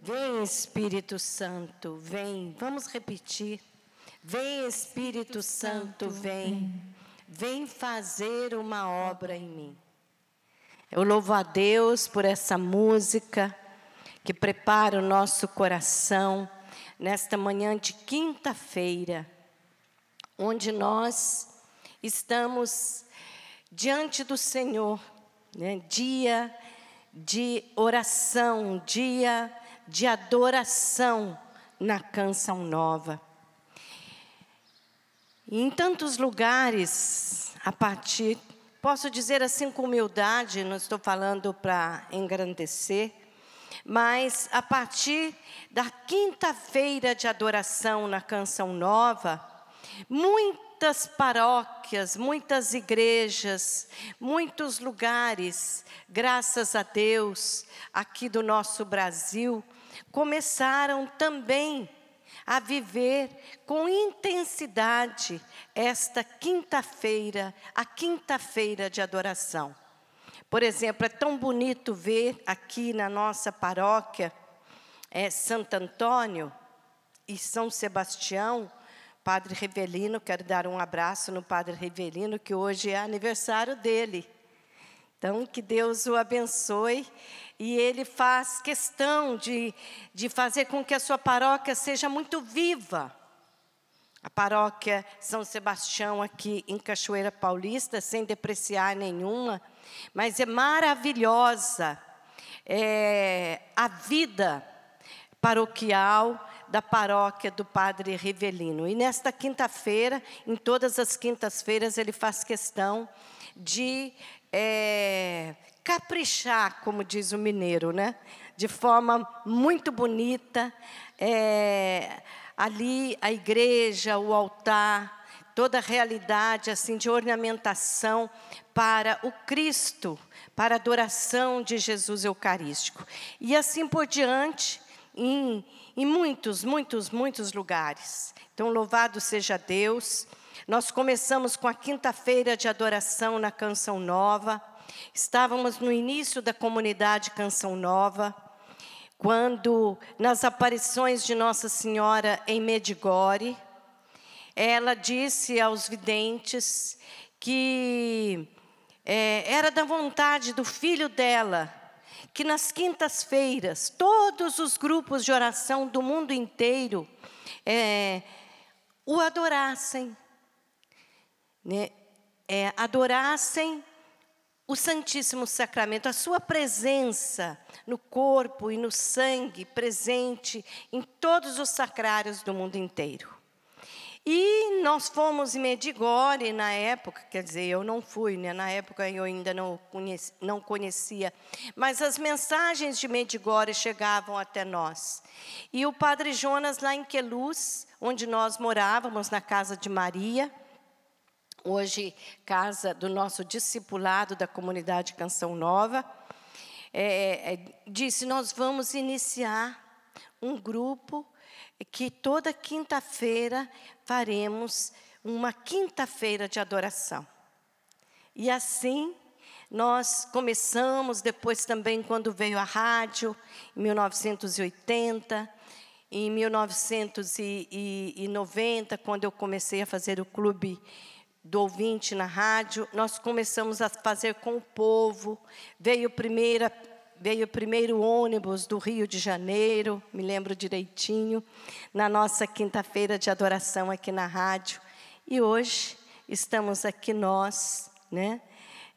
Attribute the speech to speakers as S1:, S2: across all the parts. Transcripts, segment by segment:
S1: Vem Espírito Santo, vem. Vamos repetir. Vem Espírito Santo, vem. Vem fazer uma obra em mim. Eu louvo a Deus por essa música que prepara o nosso coração nesta manhã de quinta-feira, onde nós estamos diante do Senhor né? dia de oração, dia de adoração na canção nova. em tantos lugares, a partir, posso dizer assim com humildade, não estou falando para engrandecer, mas a partir da quinta-feira de adoração na Canção Nova, muito muitas paróquias, muitas igrejas, muitos lugares, graças a Deus, aqui do nosso Brasil, começaram também a viver com intensidade esta quinta-feira, a quinta-feira de adoração. Por exemplo, é tão bonito ver aqui na nossa paróquia é, Santo Antônio e São Sebastião Padre Revelino, quero dar um abraço no Padre Revelino, que hoje é aniversário dele. Então, que Deus o abençoe. E ele faz questão de, de fazer com que a sua paróquia seja muito viva. A paróquia São Sebastião, aqui em Cachoeira Paulista, sem depreciar nenhuma, mas é maravilhosa é, a vida paroquial, da paróquia do Padre Rivelino. E nesta quinta-feira, em todas as quintas-feiras, ele faz questão de é, caprichar, como diz o mineiro, né? de forma muito bonita. É, ali a igreja, o altar, toda a realidade assim de ornamentação para o Cristo, para a adoração de Jesus Eucarístico. E assim por diante, em em muitos, muitos, muitos lugares. Então, louvado seja Deus. Nós começamos com a quinta-feira de adoração na Canção Nova. Estávamos no início da comunidade Canção Nova, quando, nas aparições de Nossa Senhora em Medigore, ela disse aos videntes que é, era da vontade do filho dela que nas quintas-feiras todos os grupos de oração do mundo inteiro é, o adorassem, né? é, adorassem o Santíssimo Sacramento, a sua presença no corpo e no sangue presente em todos os sacrários do mundo inteiro. E nós fomos em Medigore na época, quer dizer, eu não fui, né? na época eu ainda não conhecia, não conhecia, mas as mensagens de Medigore chegavam até nós. E o padre Jonas, lá em Queluz, onde nós morávamos, na casa de Maria, hoje casa do nosso discipulado da comunidade Canção Nova, é, é, disse: Nós vamos iniciar um grupo é que toda quinta-feira faremos uma quinta-feira de adoração. E assim nós começamos, depois também quando veio a rádio, em 1980, em 1990, quando eu comecei a fazer o clube do ouvinte na rádio, nós começamos a fazer com o povo. Veio primeiro veio o primeiro ônibus do Rio de Janeiro, me lembro direitinho, na nossa quinta-feira de adoração aqui na rádio. E hoje estamos aqui nós, né,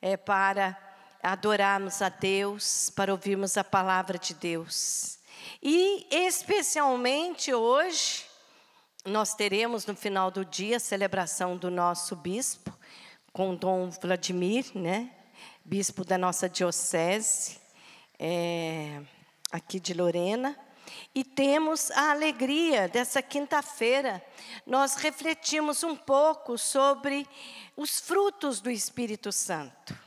S1: é, para adorarmos a Deus, para ouvirmos a palavra de Deus. E especialmente hoje, nós teremos no final do dia a celebração do nosso bispo, com Dom Vladimir, né, bispo da nossa diocese é, aqui de Lorena. E temos a alegria dessa quinta-feira. Nós refletimos um pouco sobre os frutos do Espírito Santo.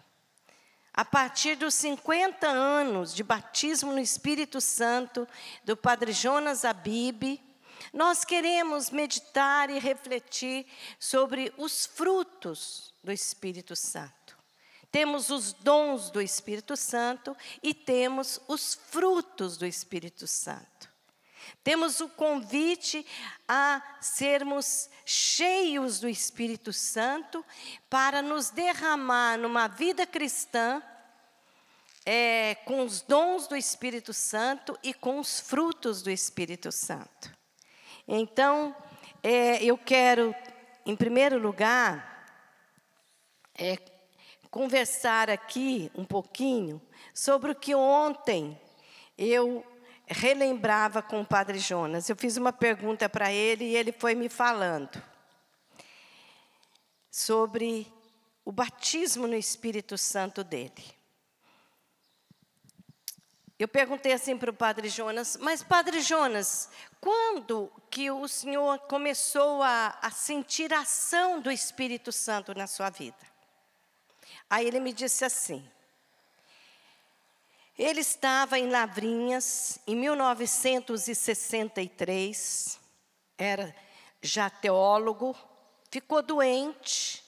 S1: A partir dos 50 anos de batismo no Espírito Santo do Padre Jonas Abib, nós queremos meditar e refletir sobre os frutos do Espírito Santo. Temos os dons do Espírito Santo e temos os frutos do Espírito Santo. Temos o convite a sermos cheios do Espírito Santo para nos derramar numa vida cristã é, com os dons do Espírito Santo e com os frutos do Espírito Santo. Então, é, eu quero, em primeiro lugar, é, conversar aqui um pouquinho sobre o que ontem eu relembrava com o padre Jonas. Eu fiz uma pergunta para ele e ele foi me falando sobre o batismo no Espírito Santo dele. Eu perguntei assim para o padre Jonas, mas padre Jonas, quando que o senhor começou a, a sentir a ação do Espírito Santo na sua vida? Aí ele me disse assim: ele estava em Lavrinhas em 1963, era já teólogo, ficou doente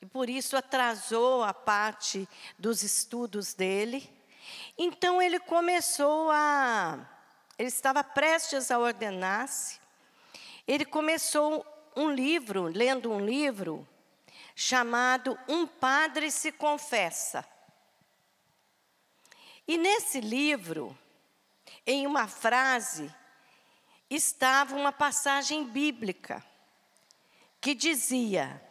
S1: e por isso atrasou a parte dos estudos dele. Então ele começou a ele estava prestes a ordenar-se. Ele começou um livro, lendo um livro chamado Um Padre se Confessa. E nesse livro, em uma frase, estava uma passagem bíblica que dizia: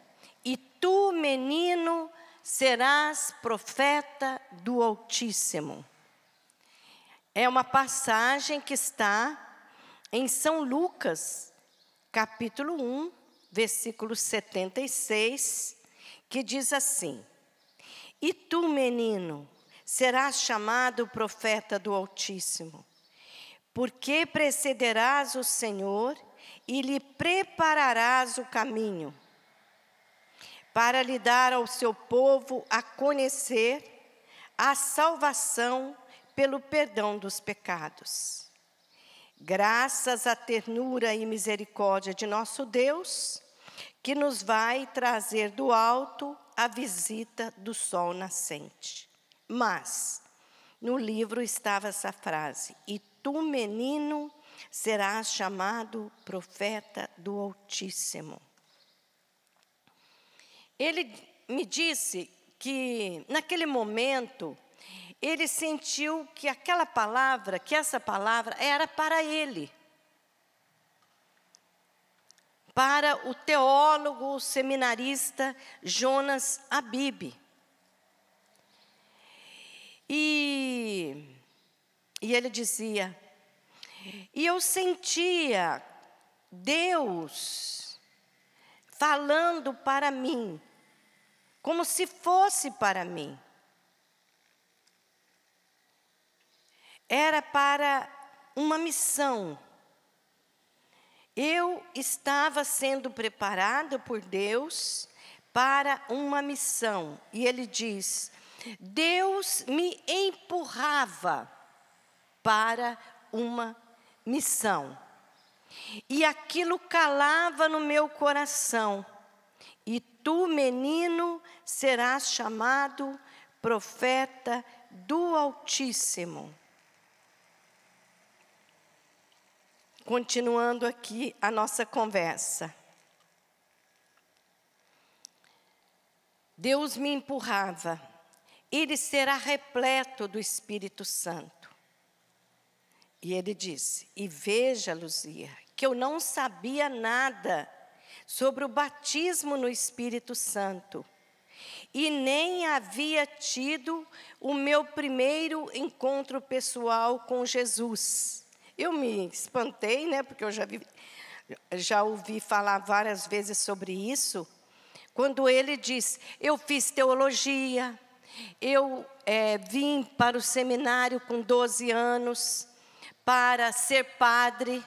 S1: E tu, menino, serás profeta do Altíssimo. É uma passagem que está em São Lucas, capítulo 1, versículo 76, que diz assim: E tu, menino, serás chamado profeta do Altíssimo, porque precederás o Senhor e lhe prepararás o caminho, para lhe dar ao seu povo a conhecer a salvação pelo perdão dos pecados. Graças à ternura e misericórdia de nosso Deus, que nos vai trazer do alto a visita do sol nascente. Mas no livro estava essa frase: E tu, menino, serás chamado profeta do Altíssimo. Ele me disse que, naquele momento, ele sentiu que aquela palavra, que essa palavra era para ele para o teólogo seminarista Jonas Abib. E, e ele dizia: E eu sentia Deus falando para mim, como se fosse para mim. Era para uma missão eu estava sendo preparado por Deus para uma missão. E ele diz: Deus me empurrava para uma missão. E aquilo calava no meu coração. E tu, menino, serás chamado profeta do Altíssimo. continuando aqui a nossa conversa. Deus me empurrava, ele será repleto do Espírito Santo. E ele disse: E veja, Luzia, que eu não sabia nada sobre o batismo no Espírito Santo e nem havia tido o meu primeiro encontro pessoal com Jesus. Eu me espantei, né, porque eu já, vi, já ouvi falar várias vezes sobre isso, quando ele diz: Eu fiz teologia, eu é, vim para o seminário com 12 anos para ser padre,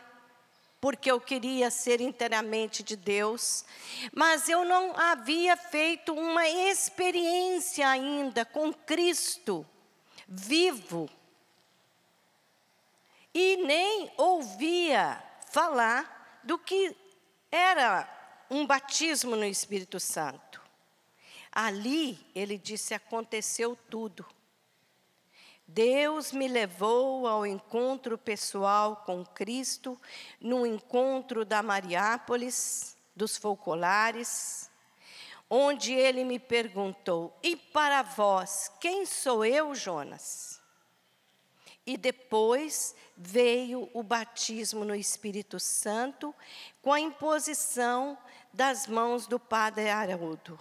S1: porque eu queria ser inteiramente de Deus, mas eu não havia feito uma experiência ainda com Cristo vivo e nem ouvia falar do que era um batismo no Espírito Santo. Ali ele disse: aconteceu tudo. Deus me levou ao encontro pessoal com Cristo, no encontro da Mariápolis, dos Focolares, onde ele me perguntou: E para vós, quem sou eu, Jonas? E depois veio o batismo no Espírito Santo com a imposição das mãos do Padre Araújo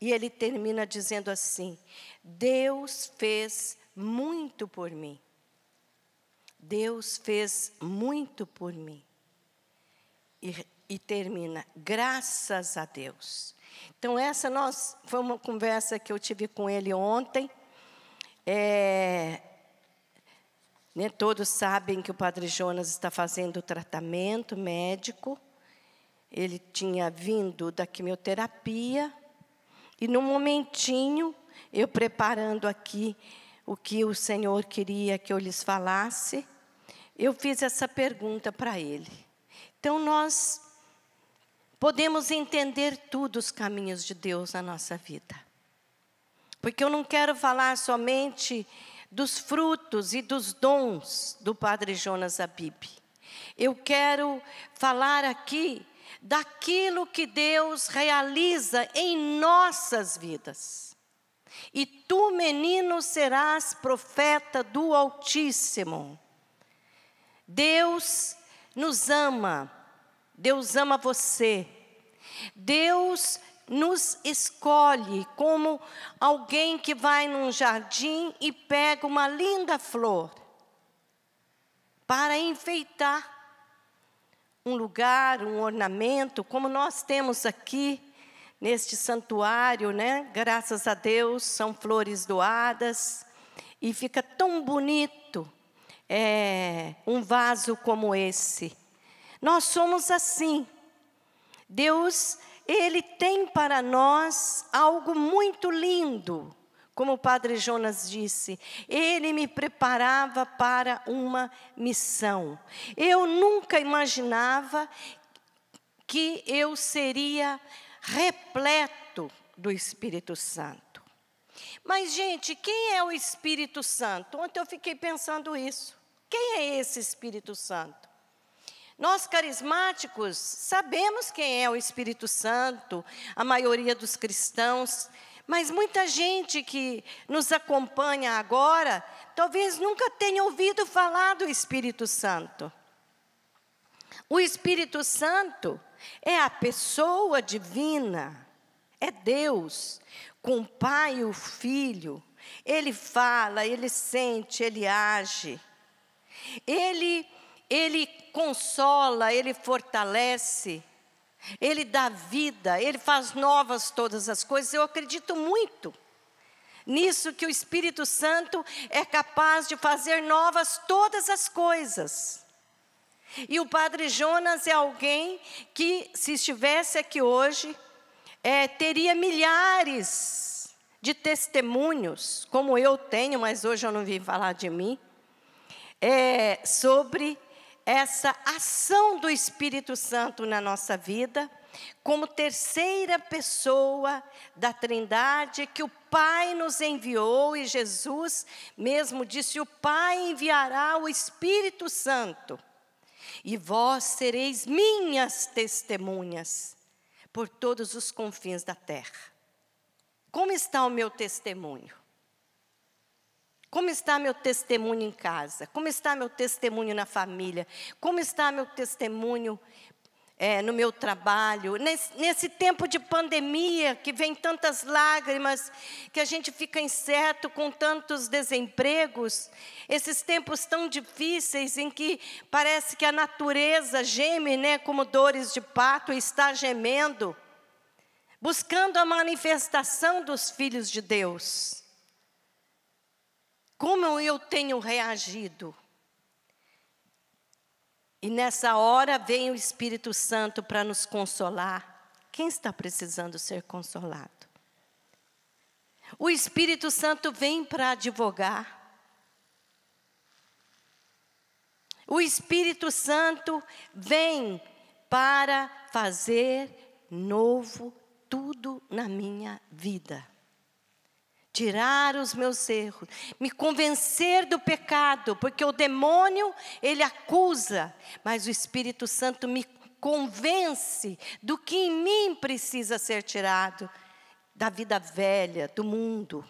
S1: E ele termina dizendo assim: Deus fez muito por mim. Deus fez muito por mim. E, e termina, graças a Deus. Então, essa nós, foi uma conversa que eu tive com ele ontem. É, né? Todos sabem que o padre Jonas está fazendo tratamento médico. Ele tinha vindo da quimioterapia. E, num momentinho, eu preparando aqui o que o Senhor queria que eu lhes falasse, eu fiz essa pergunta para ele. Então, nós podemos entender tudo os caminhos de Deus na nossa vida. Porque eu não quero falar somente dos frutos e dos dons do Padre Jonas Abib. Eu quero falar aqui daquilo que Deus realiza em nossas vidas. E tu, menino, serás profeta do Altíssimo. Deus nos ama, Deus ama você. Deus nos escolhe como alguém que vai num jardim e pega uma linda flor para enfeitar um lugar, um ornamento, como nós temos aqui neste santuário, né? Graças a Deus, são flores doadas e fica tão bonito é, um vaso como esse. Nós somos assim. Deus ele tem para nós algo muito lindo. Como o padre Jonas disse, ele me preparava para uma missão. Eu nunca imaginava que eu seria repleto do Espírito Santo. Mas, gente, quem é o Espírito Santo? Ontem eu fiquei pensando isso. Quem é esse Espírito Santo? Nós carismáticos sabemos quem é o Espírito Santo, a maioria dos cristãos, mas muita gente que nos acompanha agora talvez nunca tenha ouvido falar do Espírito Santo. O Espírito Santo é a pessoa divina, é Deus, com o Pai e o Filho. Ele fala, ele sente, ele age. Ele ele consola, ele fortalece, ele dá vida, ele faz novas todas as coisas. Eu acredito muito nisso que o Espírito Santo é capaz de fazer novas todas as coisas. E o Padre Jonas é alguém que, se estivesse aqui hoje, é, teria milhares de testemunhos, como eu tenho, mas hoje eu não vim falar de mim, é, sobre essa ação do Espírito Santo na nossa vida, como terceira pessoa da Trindade que o Pai nos enviou e Jesus mesmo disse: O Pai enviará o Espírito Santo e vós sereis minhas testemunhas por todos os confins da terra. Como está o meu testemunho? Como está meu testemunho em casa? Como está meu testemunho na família? Como está meu testemunho é, no meu trabalho? Nesse, nesse, tempo de pandemia, que vem tantas lágrimas, que a gente fica incerto com tantos desempregos, esses tempos tão difíceis em que parece que a natureza geme, né, como dores de pato, e está gemendo, buscando a manifestação dos filhos de Deus. Como eu tenho reagido? E nessa hora vem o Espírito Santo para nos consolar. Quem está precisando ser consolado? O Espírito Santo vem para advogar. O Espírito Santo vem para fazer novo tudo na minha vida tirar os meus erros, me convencer do pecado, porque o demônio, ele acusa, mas o Espírito Santo me convence do que em mim precisa ser tirado, da vida velha, do mundo,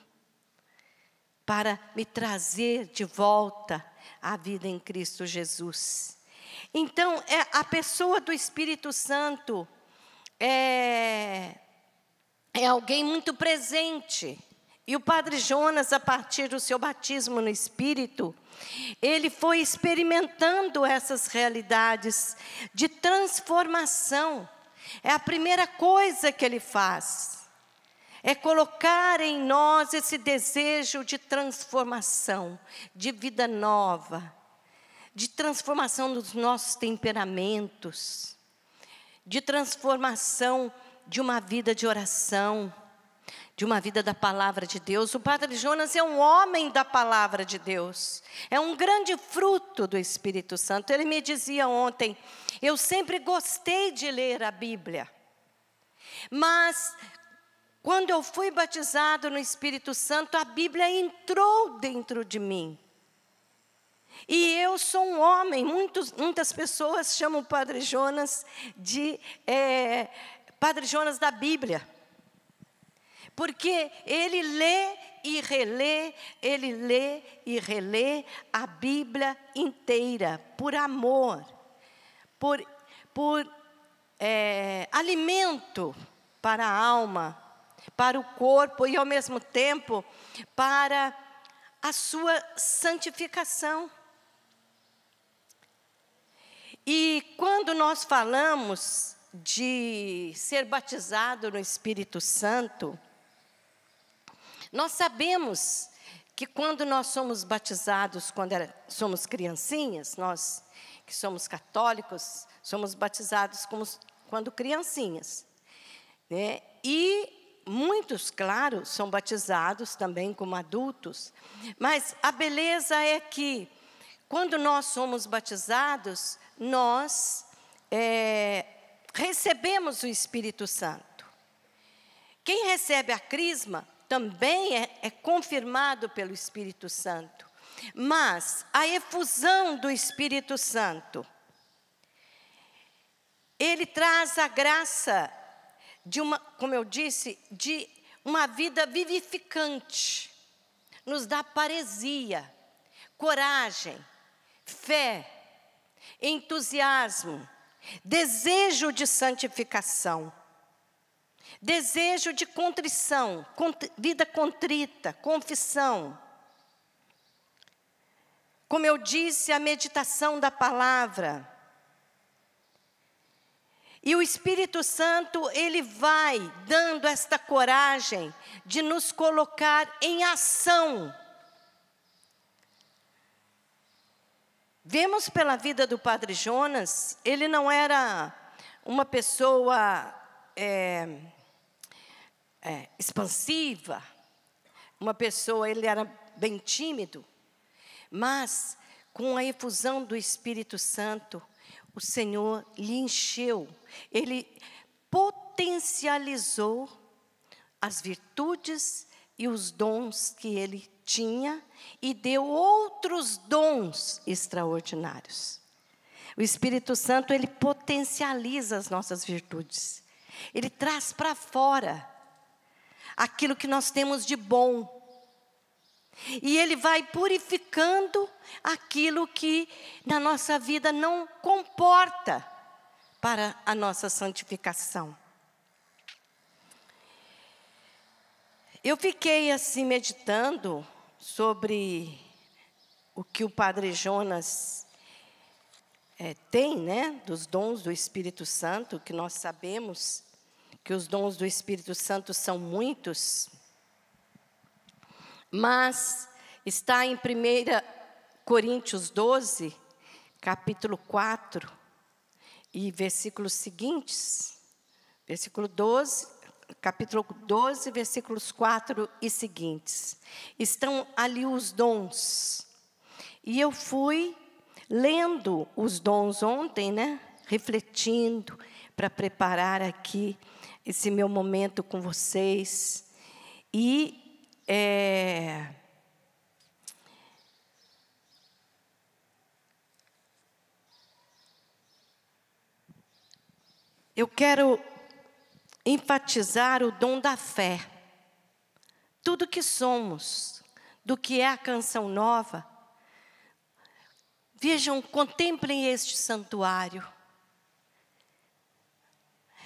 S1: para me trazer de volta à vida em Cristo Jesus. Então, é a pessoa do Espírito Santo é, é alguém muito presente e o padre Jonas, a partir do seu batismo no Espírito, ele foi experimentando essas realidades de transformação. É a primeira coisa que ele faz, é colocar em nós esse desejo de transformação, de vida nova, de transformação dos nossos temperamentos, de transformação de uma vida de oração de uma vida da palavra de Deus. O padre Jonas é um homem da palavra de Deus, é um grande fruto do Espírito Santo. Ele me dizia ontem: eu sempre gostei de ler a Bíblia, mas quando eu fui batizado no Espírito Santo, a Bíblia entrou dentro de mim. E eu sou um homem, muitos, muitas pessoas chamam o Padre Jonas de é, Padre Jonas da Bíblia porque ele lê e relê, ele lê e relê a Bíblia inteira, por amor, por, por é, alimento para a alma, para o corpo e, ao mesmo tempo, para a sua santificação. E quando nós falamos de ser batizado no Espírito Santo, nós sabemos que quando nós somos batizados, quando somos criancinhas, nós que somos católicos, somos batizados como, quando criancinhas. Né? E muitos, claro, são batizados também como adultos, mas a beleza é que, quando nós somos batizados, nós é, recebemos o Espírito Santo. Quem recebe a crisma também é, é confirmado pelo Espírito Santo. Mas a efusão do Espírito Santo, ele traz a graça de uma, como eu disse, de uma vida vivificante, nos dá paresia, coragem, fé, entusiasmo, desejo de santificação. Desejo de contrição, vida contrita, confissão. Como eu disse, a meditação da palavra. E o Espírito Santo, ele vai dando esta coragem de nos colocar em ação. Vemos pela vida do Padre Jonas, ele não era uma pessoa é, é, expansiva, uma pessoa, ele era bem tímido, mas com a efusão do Espírito Santo, o Senhor lhe encheu, ele potencializou as virtudes e os dons que ele tinha e deu outros dons extraordinários. O Espírito Santo, ele potencializa as nossas virtudes. Ele traz para fora aquilo que nós temos de bom. E Ele vai purificando aquilo que na nossa vida não comporta para a nossa santificação. Eu fiquei assim meditando sobre o que o Padre Jonas é, tem, né, dos dons do Espírito Santo, que nós sabemos que os dons do Espírito Santo são muitos, mas está em 1 Coríntios 12, capítulo 4, e versículos seguintes, versículo 12, capítulo 12, versículos 4 e seguintes. Estão ali os dons. E eu fui lendo os dons ontem, né? Refletindo para preparar aqui esse meu momento com vocês. E é, eu quero enfatizar o dom da fé. Tudo que somos, do que é a canção nova. Vejam, contemplem este santuário.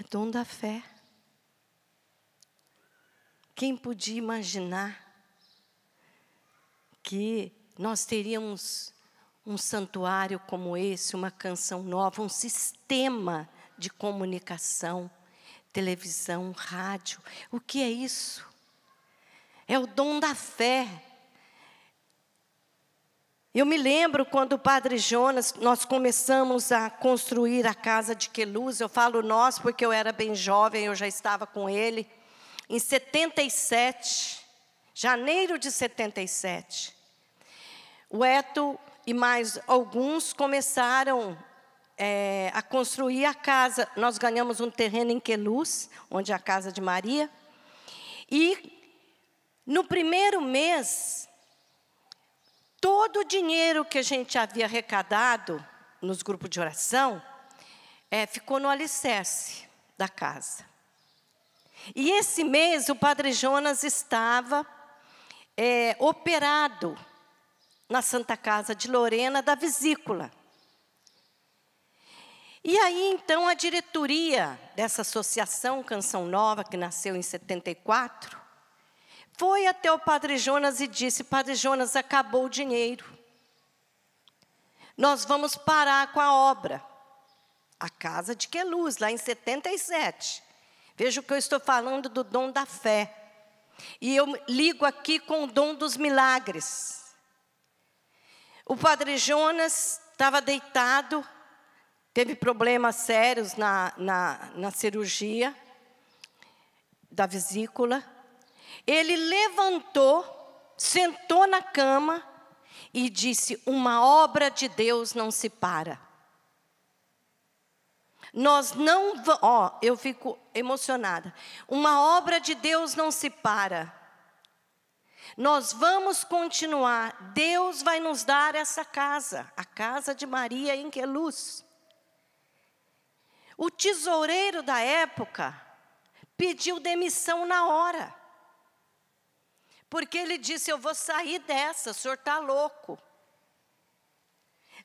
S1: É dom da fé. Quem podia imaginar que nós teríamos um santuário como esse, uma canção nova, um sistema de comunicação, televisão, rádio. O que é isso? É o dom da fé. Eu me lembro quando o padre Jonas, nós começamos a construir a casa de Queluz, eu falo nós porque eu era bem jovem, eu já estava com ele em 77, janeiro de 77. O Eto e mais alguns começaram é, a construir a casa. Nós ganhamos um terreno em Queluz, onde é a casa de Maria. E no primeiro mês, todo o dinheiro que a gente havia arrecadado nos grupos de oração é, ficou no alicerce da casa. E esse mês o padre Jonas estava é, operado na Santa Casa de Lorena da vesícula. E aí, então, a diretoria dessa associação Canção Nova, que nasceu em 74, foi até o padre Jonas e disse: Padre Jonas, acabou o dinheiro. Nós vamos parar com a obra. A casa de Queluz, lá em 77. Veja que eu estou falando do dom da fé. E eu ligo aqui com o dom dos milagres. O padre Jonas estava deitado, teve problemas sérios na, na, na cirurgia da vesícula. Ele levantou, sentou na cama e disse: Uma obra de Deus não se para. Nós não, ó, eu fico emocionada. Uma obra de Deus não se para. Nós vamos continuar. Deus vai nos dar essa casa, a casa de Maria em que é luz. O tesoureiro da época pediu demissão na hora. Porque ele disse: Eu vou sair dessa, o senhor está louco.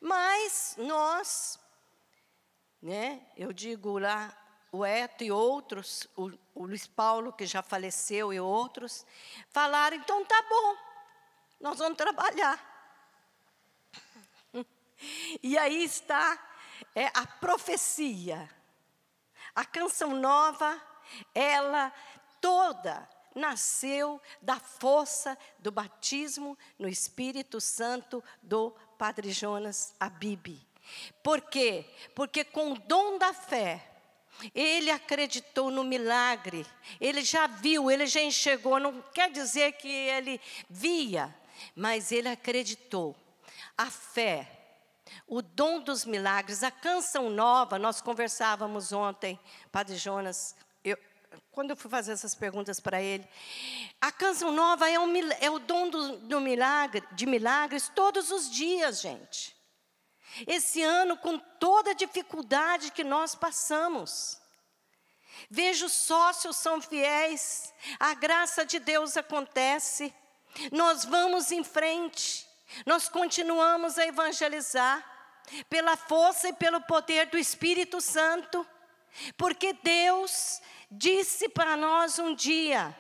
S1: Mas nós né? Eu digo lá o Eto e outros, o, o Luiz Paulo que já faleceu e outros falaram, então tá bom, nós vamos trabalhar. E aí está é, a profecia. A canção nova, ela toda nasceu da força do batismo no Espírito Santo do Padre Jonas Abib. Por quê? Porque com o dom da fé, ele acreditou no milagre, ele já viu, ele já enxergou, não quer dizer que ele via, mas ele acreditou. A fé, o dom dos milagres, a canção nova, nós conversávamos ontem, Padre Jonas, eu, quando eu fui fazer essas perguntas para ele, a canção nova é, um, é o dom do, do milagre, de milagres todos os dias, gente. Esse ano, com toda a dificuldade que nós passamos. Vejo sócios são fiéis, a graça de Deus acontece, nós vamos em frente, nós continuamos a evangelizar, pela força e pelo poder do Espírito Santo, porque Deus disse para nós um dia: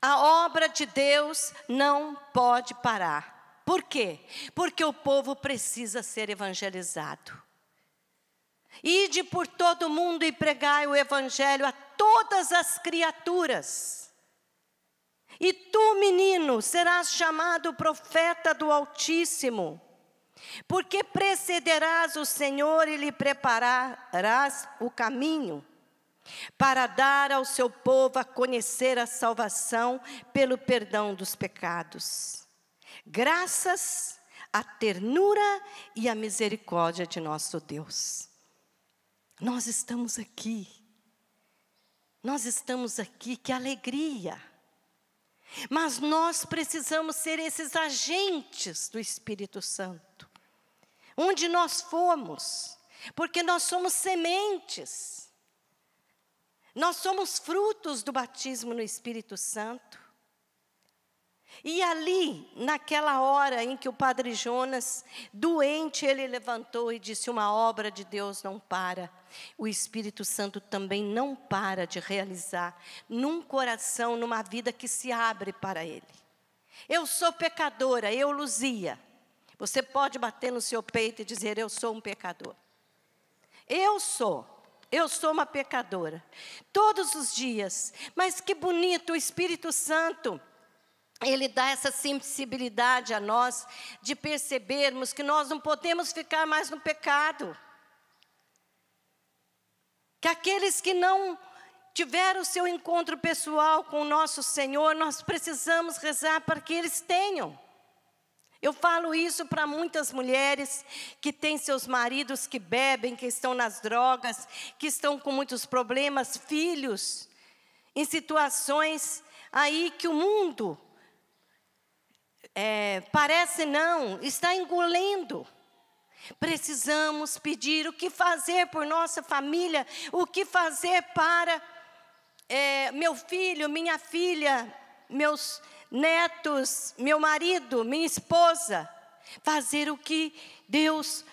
S1: a obra de Deus não pode parar. Por quê? Porque o povo precisa ser evangelizado. Ide por todo o mundo e pregai o evangelho a todas as criaturas. E tu, menino, serás chamado profeta do Altíssimo, porque precederás o Senhor e lhe prepararás o caminho para dar ao seu povo a conhecer a salvação pelo perdão dos pecados graças à ternura e à misericórdia de nosso Deus. Nós estamos aqui. Nós estamos aqui, que alegria. Mas nós precisamos ser esses agentes do Espírito Santo. Onde nós fomos, porque nós somos sementes. Nós somos frutos do batismo no Espírito Santo. E ali, naquela hora em que o padre Jonas, doente, ele levantou e disse: Uma obra de Deus não para. O Espírito Santo também não para de realizar num coração, numa vida que se abre para ele. Eu sou pecadora, eu Luzia. Você pode bater no seu peito e dizer: Eu sou um pecador. Eu sou. Eu sou uma pecadora, todos os dias, mas que bonito o Espírito Santo ele dá essa sensibilidade a nós de percebermos que nós não podemos ficar mais no pecado. Que aqueles que não tiveram o seu encontro pessoal com o nosso Senhor, nós precisamos rezar para que eles tenham. Eu falo isso para muitas mulheres que têm seus maridos que bebem, que estão nas drogas, que estão com muitos problemas, filhos, em situações aí que o mundo é, parece não, está engolindo. Precisamos pedir o que fazer por nossa família, o que fazer para é, meu filho, minha filha, meus netos, meu marido, minha esposa. Fazer o que Deus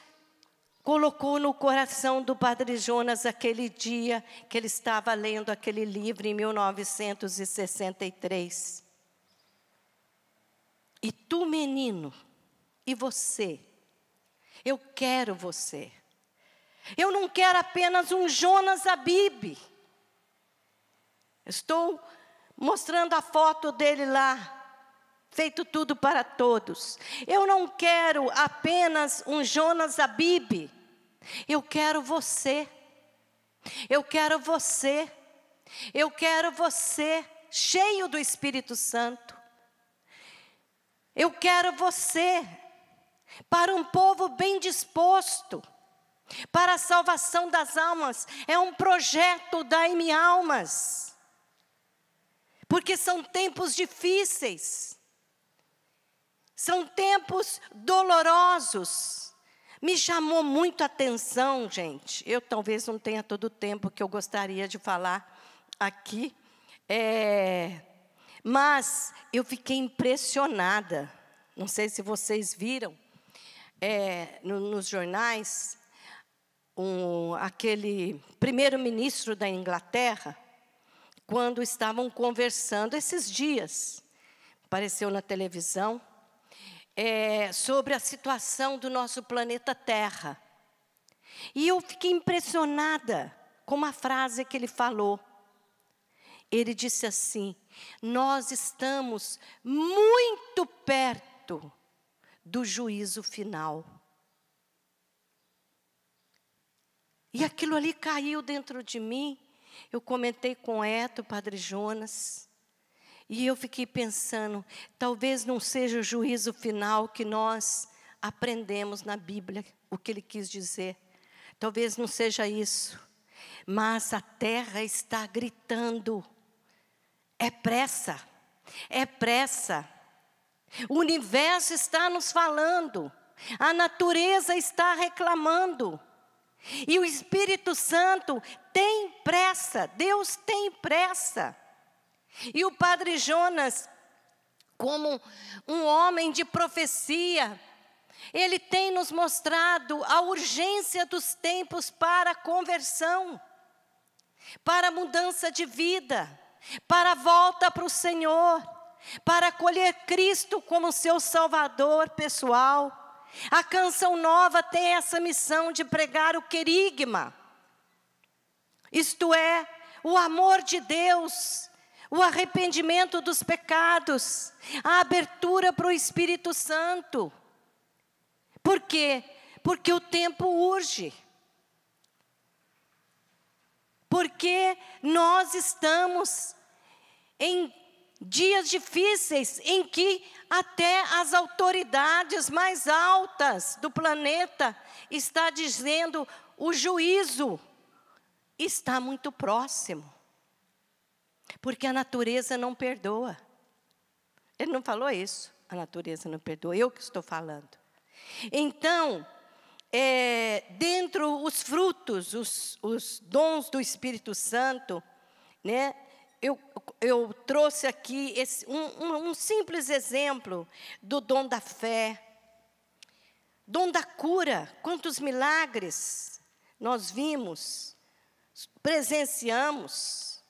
S1: colocou no coração do Padre Jonas aquele dia que ele estava lendo aquele livro em 1963. E tu, menino, e você, eu quero você. Eu não quero apenas um Jonas Abib. Estou mostrando a foto dele lá, feito tudo para todos. Eu não quero apenas um Jonas Abib. Eu quero você. Eu quero você. Eu quero você cheio do Espírito Santo. Eu quero você para um povo bem disposto, para a salvação das almas. É um projeto, da me almas. Porque são tempos difíceis, são tempos dolorosos. Me chamou muito a atenção, gente. Eu talvez não tenha todo o tempo que eu gostaria de falar aqui. É, mas eu fiquei impressionada. Não sei se vocês viram é, no, nos jornais um, aquele primeiro-ministro da Inglaterra, quando estavam conversando esses dias, apareceu na televisão, é, sobre a situação do nosso planeta Terra. E eu fiquei impressionada com uma frase que ele falou. Ele disse assim: Nós estamos muito perto do juízo final. E aquilo ali caiu dentro de mim. Eu comentei com Eto, Padre Jonas, e eu fiquei pensando: talvez não seja o juízo final que nós aprendemos na Bíblia, o que ele quis dizer. Talvez não seja isso, mas a terra está gritando é pressa, é pressa. O universo está nos falando, a natureza está reclamando. E o Espírito Santo tem pressa, Deus tem pressa. E o Padre Jonas, como um homem de profecia, ele tem nos mostrado a urgência dos tempos para a conversão, para a mudança de vida para a volta para o Senhor, para acolher Cristo como seu Salvador pessoal. A canção nova tem essa missão de pregar o querigma, isto é, o amor de Deus, o arrependimento dos pecados, a abertura para o Espírito Santo. Por quê? Porque o tempo urge. Porque nós estamos em dias difíceis em que até as autoridades mais altas do planeta está dizendo o juízo está muito próximo. Porque a natureza não perdoa. Ele não falou isso. A natureza não perdoa, eu que estou falando. Então, é, dentro os frutos, os, os dons do Espírito Santo, né? eu, eu trouxe aqui esse, um, um simples exemplo do dom da fé, dom da cura, quantos milagres nós vimos, presenciamos.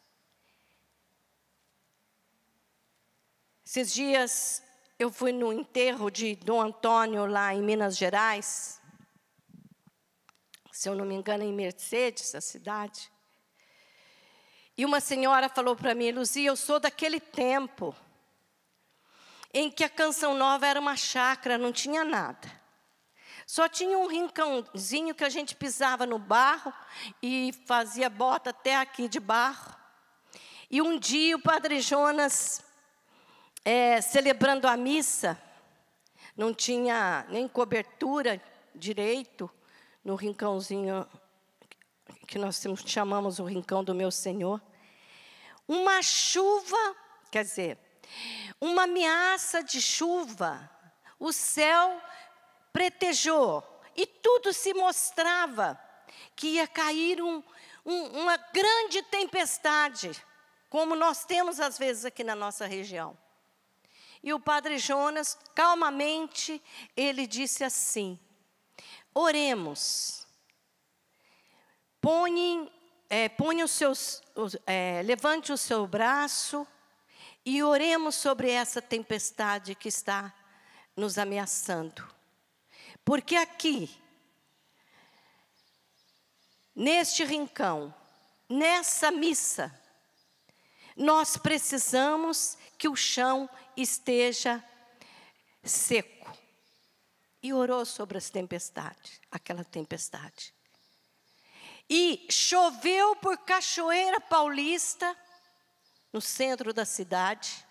S1: Esses dias eu fui no enterro de Dom Antônio lá em Minas Gerais, se eu não me engano, em Mercedes, a cidade. E uma senhora falou para mim, Luzia, eu sou daquele tempo em que a canção nova era uma chácara, não tinha nada. Só tinha um rincãozinho que a gente pisava no barro e fazia bota até aqui de barro. E um dia o padre Jonas, é, celebrando a missa, não tinha nem cobertura direito no rincãozinho que nós chamamos o rincão do meu Senhor, uma chuva, quer dizer, uma ameaça de chuva, o céu pretejou e tudo se mostrava que ia cair um, um, uma grande tempestade, como nós temos às vezes aqui na nossa região. E o padre Jonas, calmamente, ele disse assim: Oremos Põe, é, põe os seus, os, é, levante o seu braço e oremos sobre essa tempestade que está nos ameaçando. Porque aqui, neste rincão, nessa missa, nós precisamos que o chão esteja seco. E orou sobre as tempestades, aquela tempestade. E choveu por Cachoeira Paulista, no centro da cidade.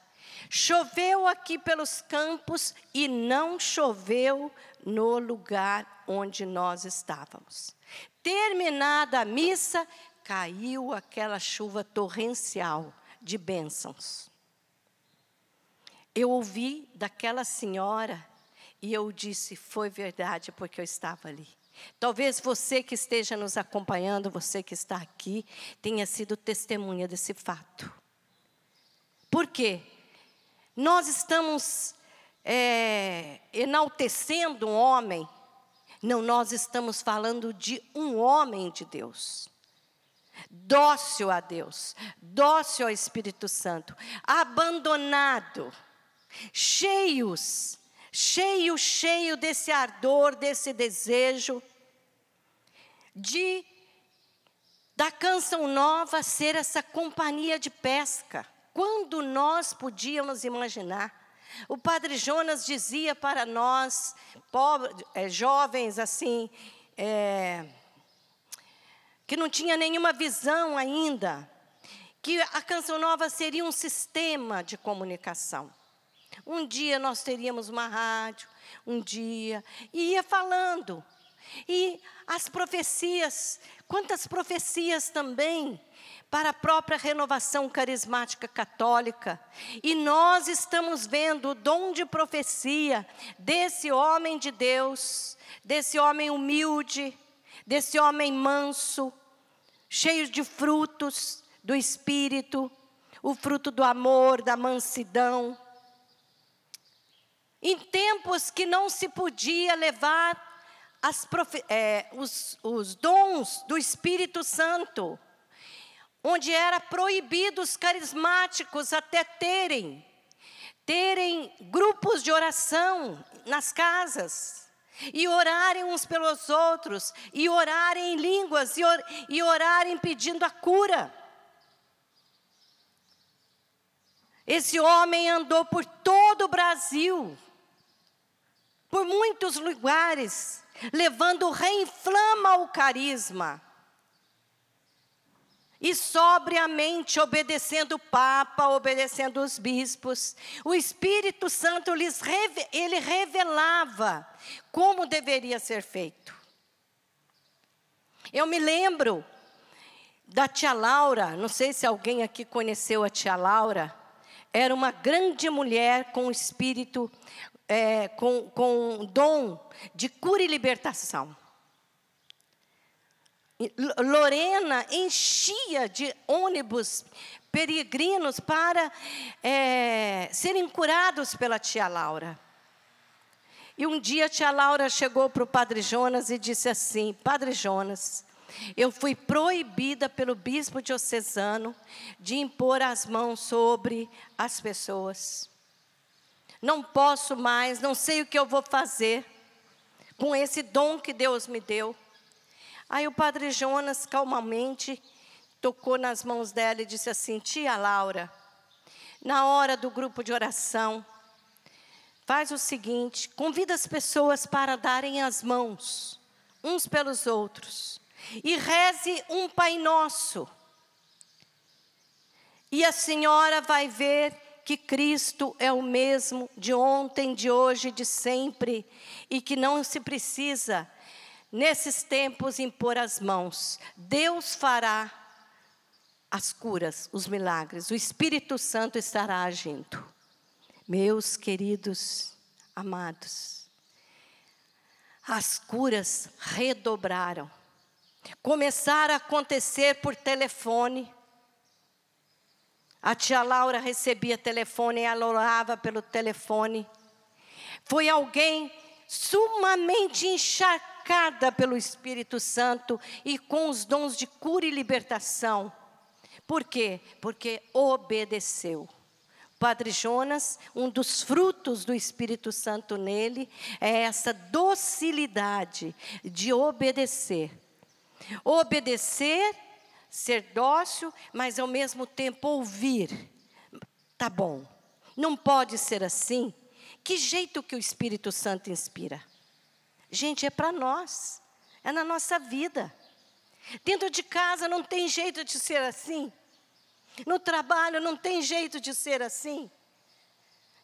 S1: Choveu aqui pelos campos e não choveu no lugar onde nós estávamos. Terminada a missa, caiu aquela chuva torrencial de bênçãos. Eu ouvi daquela senhora e eu disse: foi verdade, porque eu estava ali. Talvez você que esteja nos acompanhando, você que está aqui, tenha sido testemunha desse fato. Por quê? Nós estamos é, enaltecendo um homem, não, nós estamos falando de um homem de Deus. Dócil a Deus, dócil ao Espírito Santo, abandonado, cheios cheio, cheio desse ardor, desse desejo de da canção nova ser essa companhia de pesca. Quando nós podíamos imaginar? O padre Jonas dizia para nós, é, jovens assim, é, que não tinha nenhuma visão ainda, que a Canção Nova seria um sistema de comunicação. Um dia nós teríamos uma rádio, um dia, e ia falando. E as profecias, quantas profecias também para a própria renovação carismática católica. E nós estamos vendo o dom de profecia desse homem de Deus, desse homem humilde, desse homem manso, cheio de frutos do espírito, o fruto do amor, da mansidão, em tempos que não se podia levar é, os, os dons do Espírito Santo, onde era proibido os carismáticos até terem terem grupos de oração nas casas e orarem uns pelos outros e orarem em línguas e, or, e orarem pedindo a cura. Esse homem andou por todo o Brasil por muitos lugares, levando reinflama o carisma. E sobriamente obedecendo o Papa, obedecendo os bispos, o Espírito Santo lhes ele revelava como deveria ser feito. Eu me lembro da tia Laura, não sei se alguém aqui conheceu a tia Laura, era uma grande mulher com espírito é, com, com um dom de cura e libertação. Lorena enchia de ônibus peregrinos para é, serem curados pela tia Laura. E um dia a tia Laura chegou para o padre Jonas e disse assim: Padre Jonas, eu fui proibida pelo bispo diocesano de impor as mãos sobre as pessoas não posso mais, não sei o que eu vou fazer com esse dom que Deus me deu. Aí o padre Jonas calmamente tocou nas mãos dela e disse assim: Tia Laura, na hora do grupo de oração, faz o seguinte: convida as pessoas para darem as mãos uns pelos outros e reze um Pai Nosso. E a senhora vai ver que Cristo é o mesmo de ontem, de hoje, de sempre, e que não se precisa, nesses tempos, impor as mãos. Deus fará as curas, os milagres, o Espírito Santo estará agindo. Meus queridos amados, as curas redobraram. Começaram a acontecer por telefone, a tia Laura recebia telefone, ela orava pelo telefone. Foi alguém sumamente encharcada pelo Espírito Santo e com os dons de cura e libertação. Por quê? Porque obedeceu. Padre Jonas, um dos frutos do Espírito Santo nele é essa docilidade de obedecer. Obedecer ser dócil, mas ao mesmo tempo ouvir. Tá bom, não pode ser assim. Que jeito que o Espírito Santo inspira? Gente, é para nós, é na nossa vida. Dentro de casa não tem jeito de ser assim. No trabalho não tem jeito de ser assim.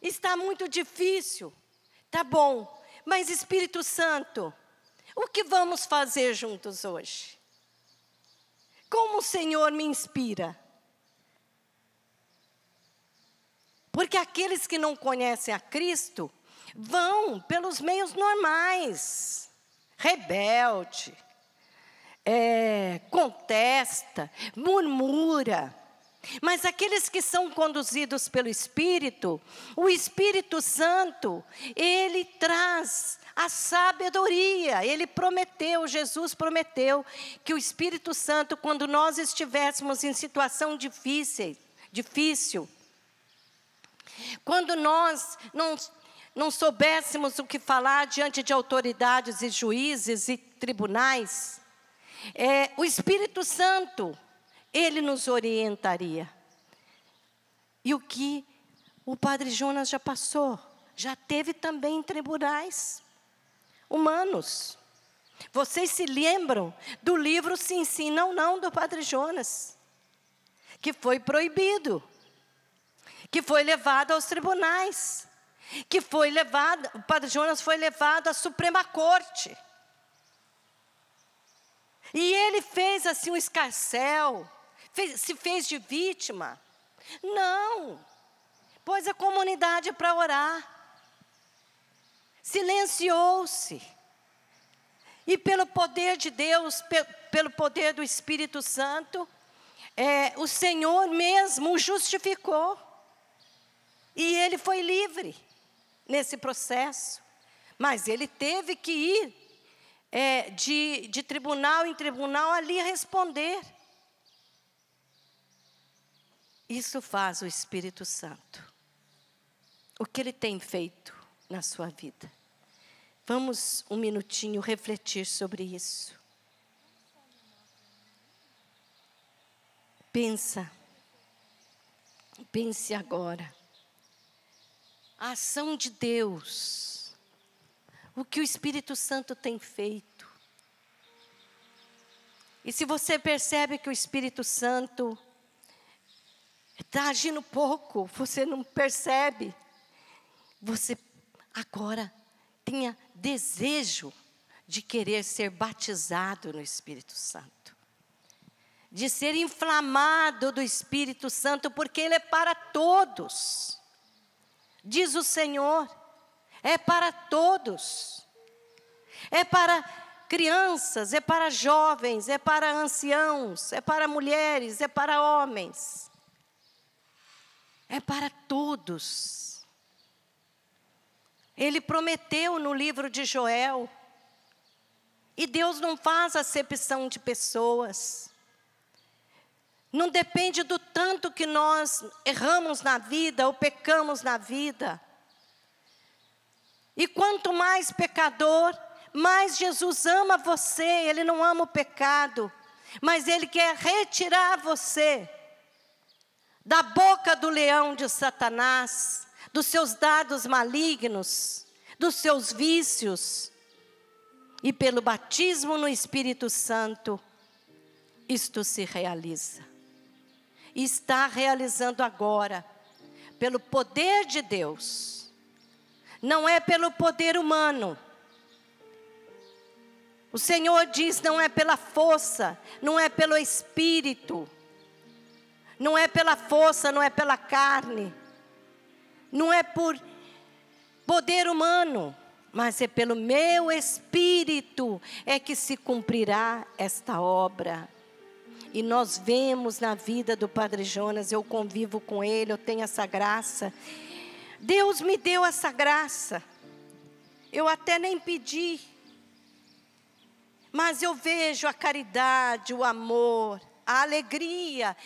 S1: Está muito difícil. Tá bom, mas Espírito Santo, o que vamos fazer juntos hoje? Como o Senhor me inspira? Porque aqueles que não conhecem a Cristo vão pelos meios normais, rebelde, é, contesta, murmura. Mas aqueles que são conduzidos pelo Espírito, o Espírito Santo, ele traz a sabedoria. Ele prometeu, Jesus prometeu que o Espírito Santo, quando nós estivéssemos em situação difícil, difícil, quando nós não não soubéssemos o que falar diante de autoridades e juízes e tribunais, é, o Espírito Santo ele nos orientaria. E o que o padre Jonas já passou, já teve também em tribunais humanos. Vocês se lembram do livro Sim, Sim, Não, Não do padre Jonas, que foi proibido, que foi levado aos tribunais, que foi levado, o padre Jonas foi levado à Suprema Corte. E ele fez assim um escarcel, fez, se fez de vítima. Não. Pôs a comunidade para orar. Silenciou-se. E pelo poder de Deus, pe pelo poder do Espírito Santo, é, o Senhor mesmo o justificou. E ele foi livre nesse processo. Mas ele teve que ir é, de, de tribunal em tribunal ali responder. Isso faz o Espírito Santo. O que ele tem feito na sua vida? Vamos um minutinho refletir sobre isso. Pensa. Pense agora. A ação de Deus. O que o Espírito Santo tem feito. E se você percebe que o Espírito Santo Está agindo pouco, você não percebe. Você agora tenha desejo de querer ser batizado no Espírito Santo, de ser inflamado do Espírito Santo, porque Ele é para todos, diz o Senhor, é para todos, é para crianças, é para jovens, é para anciãos, é para mulheres, é para homens é para todos. Ele prometeu no livro de Joel, e Deus não faz acepção de pessoas. Não depende do tanto que nós erramos na vida ou pecamos na vida. E quanto mais pecador, mais Jesus ama você, Ele não ama o pecado, mas Ele quer retirar você da boca do leão de Satanás, dos seus dados malignos, dos seus vícios, e pelo batismo no Espírito Santo, isto se realiza. E está realizando agora, pelo poder de Deus, não é pelo poder humano. O Senhor diz: não é pela força, não é pelo espírito, não é pela força, não é pela carne. Não é por poder humano, mas é pelo meu espírito é que se cumprirá esta obra. E nós vemos na vida do Padre Jonas, eu convivo com ele, eu tenho essa graça. Deus me deu essa graça. Eu até nem pedi. Mas eu vejo a caridade, o amor, a alegria.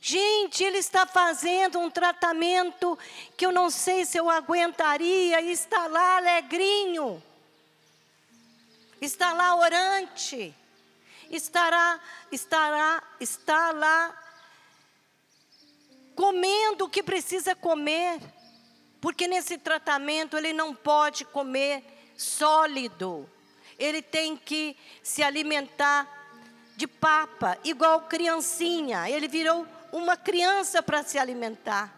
S1: Gente, ele está fazendo um tratamento que eu não sei se eu aguentaria, e está lá alegrinho, está lá orante, estará, estará, está lá comendo o que precisa comer, porque nesse tratamento ele não pode comer sólido, ele tem que se alimentar de papa, igual criancinha. Ele virou uma criança para se alimentar.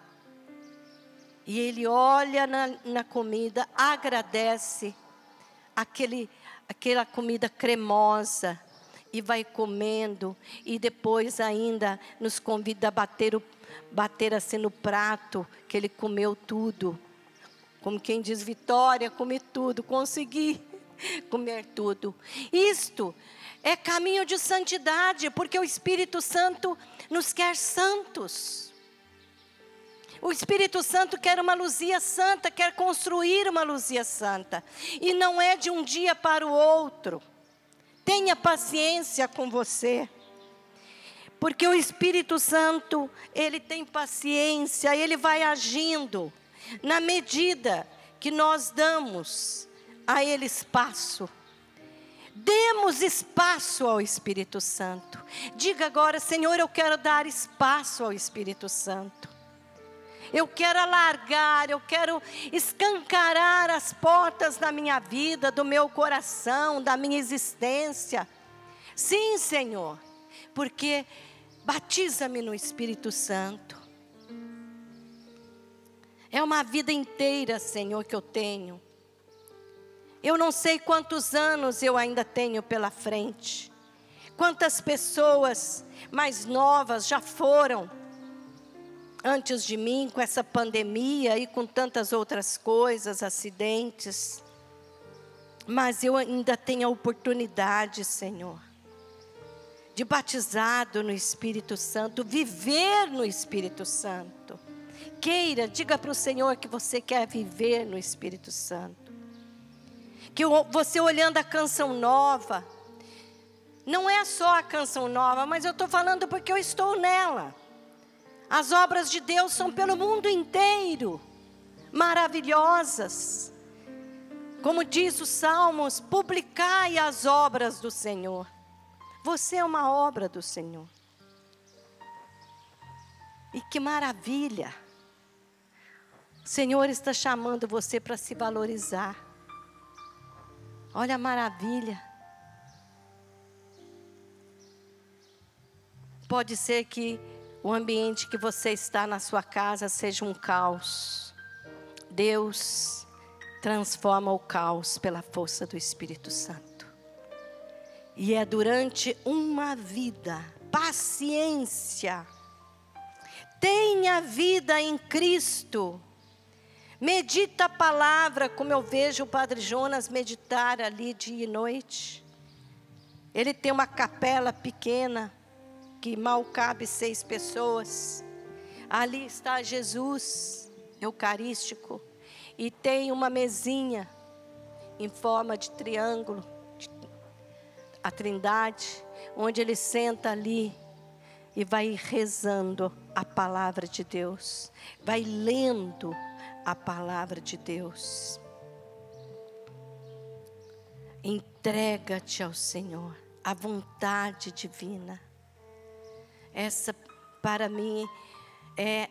S1: E ele olha na, na comida, agradece aquele, aquela comida cremosa e vai comendo e depois ainda nos convida a bater, o, bater assim no prato que ele comeu tudo. Como quem diz, Vitória, comi tudo, consegui comer tudo. Isto é caminho de santidade, porque o Espírito Santo nos quer santos. O Espírito Santo quer uma luzia santa, quer construir uma luzia santa. E não é de um dia para o outro. Tenha paciência com você. Porque o Espírito Santo, ele tem paciência, ele vai agindo na medida que nós damos a ele espaço. Demos espaço ao Espírito Santo. Diga agora, Senhor, eu quero dar espaço ao Espírito Santo. Eu quero alargar, eu quero escancarar as portas da minha vida, do meu coração, da minha existência. Sim, Senhor, porque batiza-me no Espírito Santo. É uma vida inteira, Senhor, que eu tenho eu não sei quantos anos eu ainda tenho pela frente. Quantas pessoas mais novas já foram antes de mim com essa pandemia e com tantas outras coisas, acidentes. Mas eu ainda tenho a oportunidade, Senhor, de batizado no Espírito Santo, viver no Espírito Santo. Queira, diga para o Senhor que você quer viver no Espírito Santo. Que você olhando a canção nova, não é só a canção nova, mas eu estou falando porque eu estou nela. As obras de Deus são pelo mundo inteiro maravilhosas. Como diz os Salmos, publicai as obras do Senhor. Você é uma obra do Senhor. E que maravilha! O Senhor está chamando você para se valorizar. Olha a maravilha. Pode ser que o ambiente que você está na sua casa seja um caos. Deus transforma o caos pela força do Espírito Santo. E é durante uma vida, paciência. Tenha vida em Cristo Medita a palavra, como eu vejo o Padre Jonas meditar ali dia e noite. Ele tem uma capela pequena, que mal cabe seis pessoas. Ali está Jesus Eucarístico, e tem uma mesinha em forma de triângulo, a Trindade, onde ele senta ali e vai rezando a palavra de Deus, vai lendo a palavra de Deus. Entrega-te ao Senhor, a vontade divina. Essa, para mim, é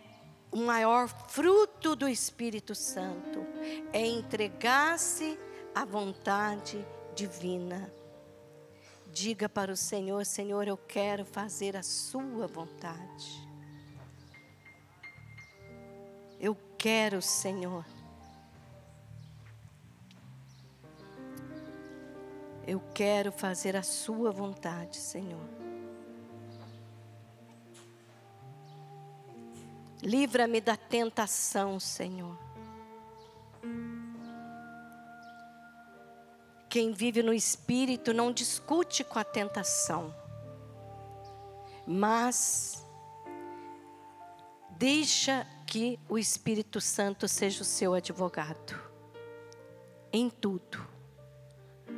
S1: o maior fruto do Espírito Santo: é entregar-se à vontade divina. Diga para o Senhor: Senhor, eu quero fazer a Sua vontade. quero, Senhor. Eu quero fazer a Sua vontade, Senhor. Livra-me da tentação, Senhor. Quem vive no espírito não discute com a tentação, mas deixa que o Espírito Santo seja o seu advogado. Em tudo.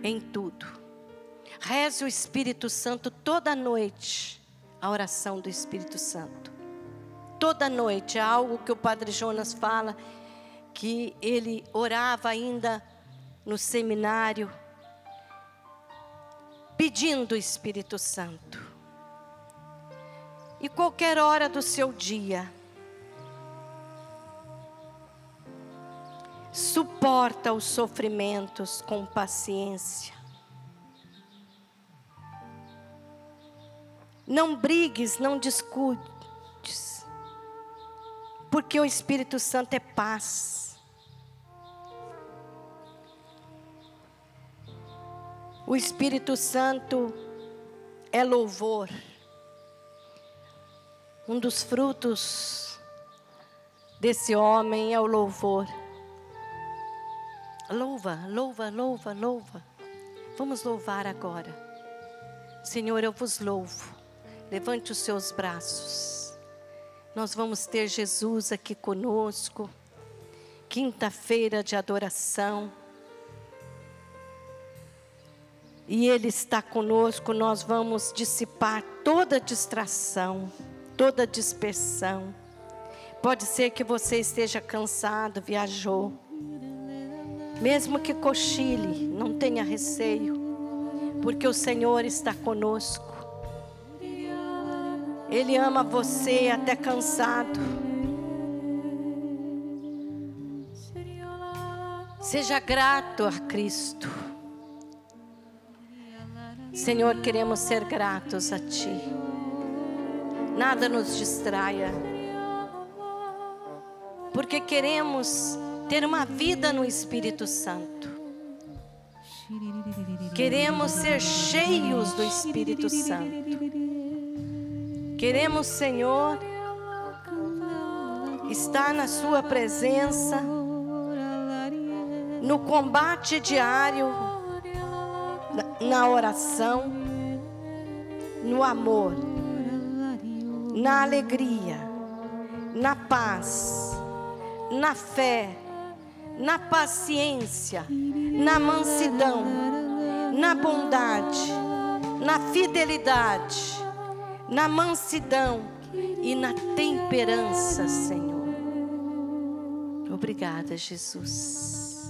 S1: Em tudo. Reze o Espírito Santo toda noite. A oração do Espírito Santo. Toda noite. É algo que o Padre Jonas fala que ele orava ainda no seminário, pedindo o Espírito Santo. E qualquer hora do seu dia, suporta os sofrimentos com paciência. Não brigues, não discutes, porque o Espírito Santo é paz. O Espírito Santo é louvor. Um dos frutos desse homem é o louvor. Louva, louva, louva, louva. Vamos louvar agora. Senhor, eu vos louvo. Levante os seus braços. Nós vamos ter Jesus aqui conosco. Quinta-feira de adoração. E Ele está conosco. Nós vamos dissipar toda distração, toda dispersão. Pode ser que você esteja cansado, viajou mesmo que cochile, não tenha receio, porque o Senhor está conosco. Ele ama você até cansado. Seja grato a Cristo. Senhor, queremos ser gratos a Ti. Nada nos distraia, porque queremos ter uma vida no Espírito Santo. Queremos ser cheios do Espírito Santo. Queremos, Senhor, estar na Sua presença, no combate diário, na oração, no amor, na alegria, na paz, na fé na paciência, na mansidão, na bondade, na fidelidade, na mansidão e na temperança, Senhor. Obrigada, Jesus.